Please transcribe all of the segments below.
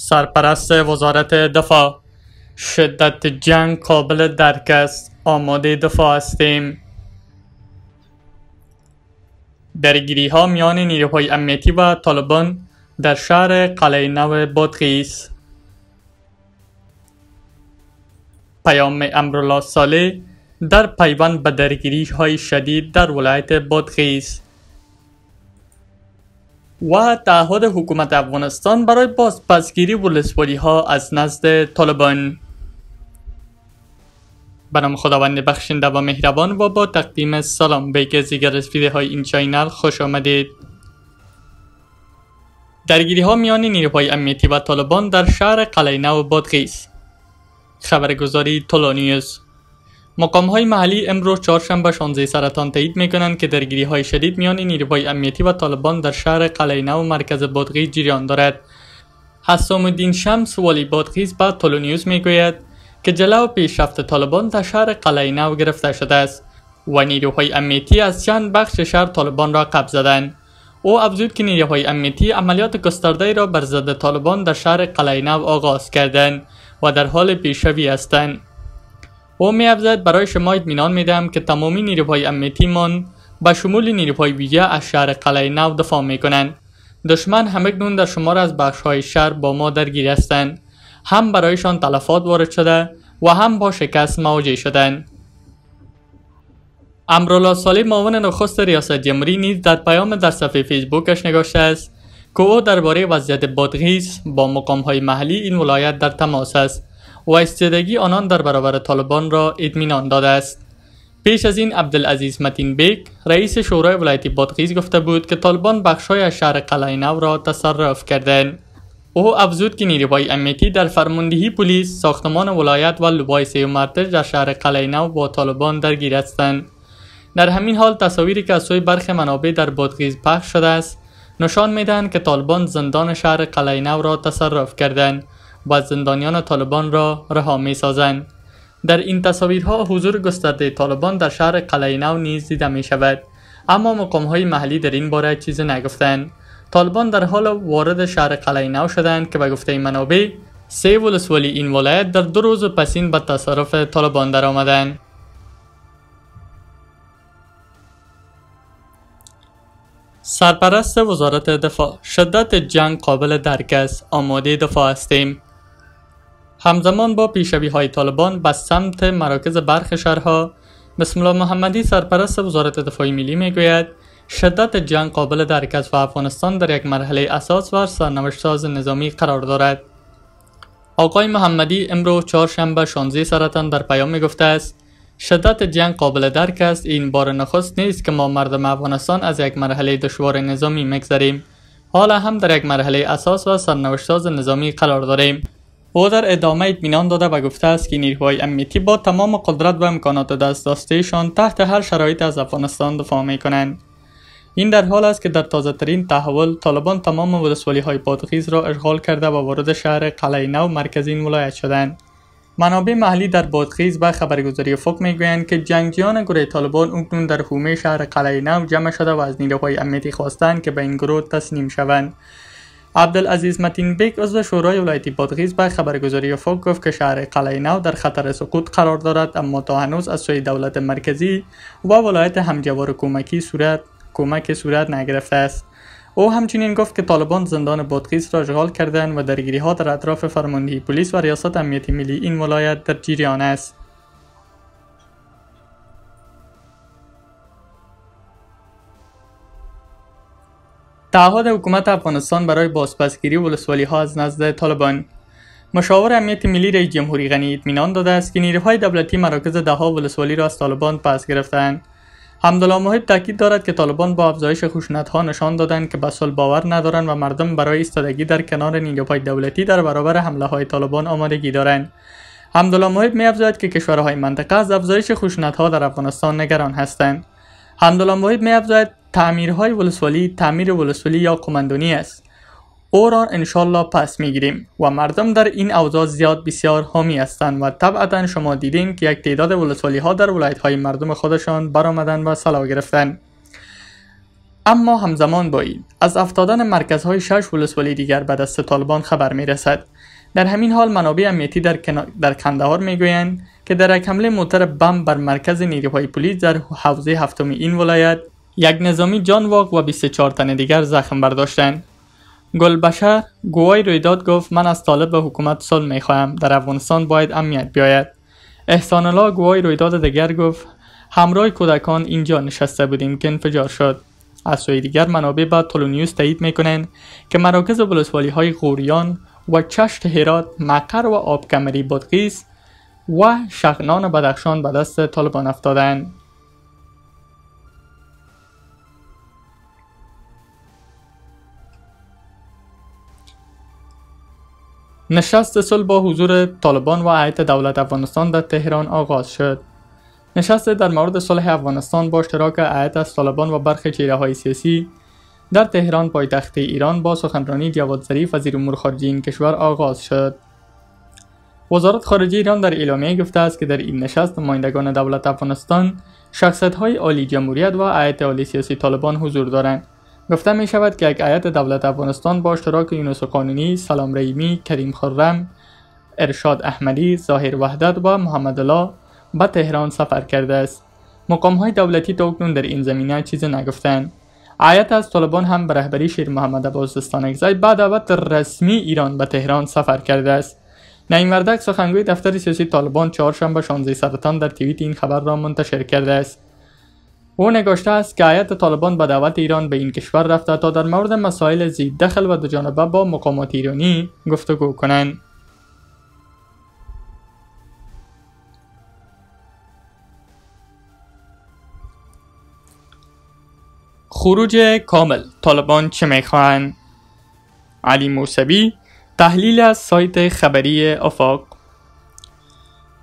سرپرست وزارت دفاع شدت جنگ قابل درک است آماده دفاع هستیم درگیری ها میان نیروهای امنیتی و طالبان در شهر قلعه نو بادغیس پیام امرالله ساله در پیوند به درگیری های شدید در ولایت بادغیس و تعهد حکومت افغانستان برای بازپسگیری ولسوالی ها از نزد طالبان برام نام خداوند بخشنده و مهربان و با تقدیم سلام به یکی از های این چینل خوش آمدید درگیری ها میان نیروهای امنیتی و طالبان در شهر قلعه و بادغیس خبرگزاری تولانیوز مقام های محلی امروز چهارشنبه 16 سرطان تایید می کنند که درگیری های شدید میان نیروهای امنیتی و طالبان در شهر قلعه و مرکز بادغیس جریان دارد. حسام الدین شمس والی بادغیز به تولونیوز می گوید که جلو پیشرفت طالبان در شهر قلعه نو گرفته شده است و نیروهای امنیتی از چند بخش شهر طالبان را قبض زدند. او افزود که نیروهای امنیتی عملیات گسترده را بر ضد طالبان در شهر قلعه آغاز کردند و در حال پیشروی هستند. می افزد برای شما اطمینان میدم که تمامی نیروهای مان به شمول نیروهای ویژه از شهر قلعه نو دفاع میکنند دشمن همکنون در شمار از بخش های شهر با ما درگیر هستند هم برایشان تلفات وارد شده و هم با شکست مواجه شدند امرولا سالی معاون نخست ریاست جمهوری نیز در پیام در صفحه فیسبوکش نگاشته است که او درباره وضعیت بادغیس با مقام های محلی این ولایت در تماس است و آنان در برابر طالبان را اطمینان داده است پیش از این عبدالعزیز متین بیک رئیس شورای ولایتی بادغیز گفته بود که طالبان بخشای از شهر قلعه را تصرف کردند او افزود که نیروهای امنیتی در فرماندهی پلیس ساختمان ولایت و لوبای و مرتج در شهر قلعه نو با طالبان درگیر هستند در همین حال تصاویری که از سوی برخی منابع در بادغیز پخش شده است نشان میدهند که طالبان زندان شهر قلعه را تصرف کردند و زندانیان طالبان را رها می سازند. در این تصاویرها حضور گسترده طالبان در شهر قلعه نیز دیده می شود اما مقام های محلی در این باره چیزی نگفتند طالبان در حال وارد شهر قلعه شدند که به گفته منابع سه ولسوالی این ولایت در دو روز پسین به تصرف طالبان آمدند. سرپرست وزارت دفاع شدت جنگ قابل درک است آماده دفاع هستیم همزمان با پیشوی های طالبان به سمت مراکز برخ شهرها بسم الله محمدی سرپرست وزارت دفاع ملی میگوید شدت جنگ قابل درک است و افغانستان در یک مرحله اساس و سرنوشت ساز نظامی قرار دارد آقای محمدی امروز چهارشنبه شانزی سرطان در پیام می گفته است شدت جنگ قابل درک است این بار نخست نیست که ما مردم افغانستان از یک مرحله دشوار نظامی میگذریم حالا هم در یک مرحله اساس و سرنوشت ساز نظامی قرار داریم او در ادامه اطمینان داده و گفته است که نیروهای امنیتی با تمام قدرت و امکانات دست داشتهشان تحت هر شرایط از افغانستان دفاع می کنند. این در حال است که در تازه ترین تحول طالبان تمام ولسوالی های بادغیز را اشغال کرده و وارد شهر قلعه نو مرکز این ولایت شدند. منابع محلی در بادغیز به خبرگزاری فوق میگویند که جنگجویان گروه طالبان اکنون در حومه شهر قلعه نو جمع شده و از نیروهای امنیتی خواستند که به این گروه تسلیم شوند عبدالعزیز متین بیک از شورای ولایتی بادغیز به خبرگزاری فوق گفت که شهر قلعه نو در خطر سقوط قرار دارد اما تا هنوز از سوی دولت مرکزی و ولایت همجوار کمکی صورت کمک صورت نگرفته است او همچنین گفت که طالبان زندان بادغیز را اشغال کردند و درگیری ها در اطراف فرماندهی پلیس و ریاست امنیتی ملی این ولایت در جریان است تعهد حکومت افغانستان برای بازپسگیری ولسوالی ها از نزد طالبان مشاور امنیت ملی رئیس جمهوری غنی اطمینان داده است که نیروهای دولتی مراکز دهها ولسوالی را از طالبان پس گرفتند حمدالله محب تاکید دارد که طالبان با افزایش خشونت ها نشان دادند که به صلح باور ندارند و مردم برای استادگی در کنار نیروهای دولتی در برابر حمله های طالبان آمادگی دارند حمدالله محب افزاید که کشورهای منطقه از افزایش خشونت در افغانستان نگران هستند حمدالله محب میافزاید تعمیرهای ولسوالی تعمیر ولسوالی یا کماندونی است او را انشالله پس میگیریم و مردم در این اوضاع زیاد بسیار حامی هستند و طبعا شما دیدین که یک تعداد ولسوالی ها در ولایت های مردم خودشان برآمدن و سلا گرفتن اما همزمان با این از افتادن مرکز های شش ولسوالی دیگر به دست طالبان خبر می رسد در همین حال منابع امنیتی در, کنا... در کندهار میگویند که در یک حمله موتر بم بر مرکز نیروهای پلیس در حوزه هفتم این ولایت یک نظامی جان واق و 24 تن دیگر زخم برداشتند گلبشر گوای رویداد گفت من از طالب به حکومت صلح خواهم، در افغانستان باید امنیت بیاید احسان الله گوای رویداد دیگر گفت همراه کودکان اینجا نشسته بودیم که انفجار شد از سوی دیگر منابع با تولونیوس تایید میکنند که مراکز بلسوالی های غوریان و چشت هرات مقر و آبکمری بادقیس و شغنان بدخشان به دست طالبان افتادند نشست صلح با حضور طالبان و عیت دولت افغانستان در تهران آغاز شد. نشست در مورد صلح افغانستان با اشتراک عیت از طالبان و برخی چهره های سیاسی در تهران پایتخت ایران با سخنرانی جواد ظریف وزیر امور خارجه این کشور آغاز شد. وزارت خارجه ایران در اعلامیه گفته است که در این نشست نمایندگان دولت افغانستان، شخصیت‌های عالی جمهوریت و عیت عالی سیاسی طالبان حضور دارند. گفته می شود که یک ایت دولت افغانستان با اشتراک یونس قانونی، سلام رحیمی، کریم خرم، ارشاد احمدی، ظاهر وحدت و محمد الله به تهران سفر کرده است. مقام های دولتی تا اکنون در این زمینه چیزی نگفتند. عیت از طالبان هم به رهبری شیر محمد عباس اگزای به دعوت رسمی ایران به تهران سفر کرده است. نعیم وردک سخنگوی دفتر سیاسی طالبان چهارشنبه 16 سرطان در توییت این خبر را منتشر کرده است. او نگاشته است که آیت طالبان به دعوت ایران به این کشور رفته تا در مورد مسائل زید دخل و دوجانبه با مقامات ایرانی گفتگو کنند خروج کامل طالبان چه میخواهند علی موسوی تحلیل از سایت خبری افاق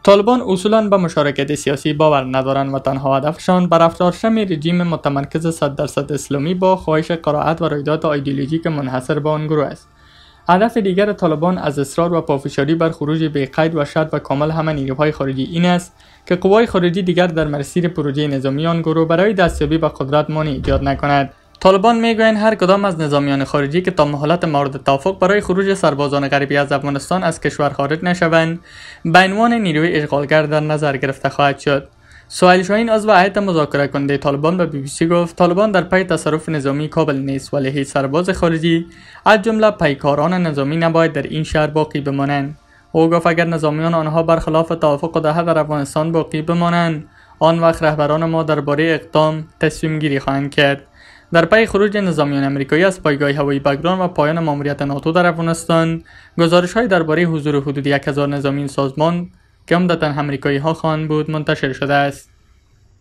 طالبان اصولا به مشارکت سیاسی باور ندارند و تنها هدفشان بر شمی رژیم متمرکز صد درصد اسلامی با خواهش قرائت و رویداد ایدئولوژیک منحصر به آن گروه است هدف دیگر طالبان از اصرار و پافشاری بر خروج قید و شرط و کامل همه نیروهای خارجی این است که قوای خارجی دیگر در مسیر پروژه نظامی آن گروه برای دستیابی به قدرت مانع ایجاد نکند طالبان میگویند هر کدام از نظامیان خارجی که تا مهلت مورد توافق برای خروج سربازان غربی از افغانستان از کشور خارج نشوند به عنوان نیروی اشغالگر در نظر گرفته خواهد شد سوال شاهین عضو هیئت مذاکره کننده طالبان به بی بی سی گفت طالبان در پی تصرف نظامی کابل نیست ولی هیچ سرباز خارجی از جمله پیکاران نظامی نباید در این شهر باقی بمانند او گفت اگر نظامیان آنها برخلاف توافق و ده در افغانستان باقی بمانند آن وقت رهبران ما درباره اقدام تصمیم گیری خواهند کرد در پای خروج نظامیان امریکایی از پایگاه هوایی بگران و پایان ماموریت ناتو در افغانستان های درباره حضور حدود 1000 نظامی این سازمان که عمدتا امریکایی ها خواهند بود منتشر شده است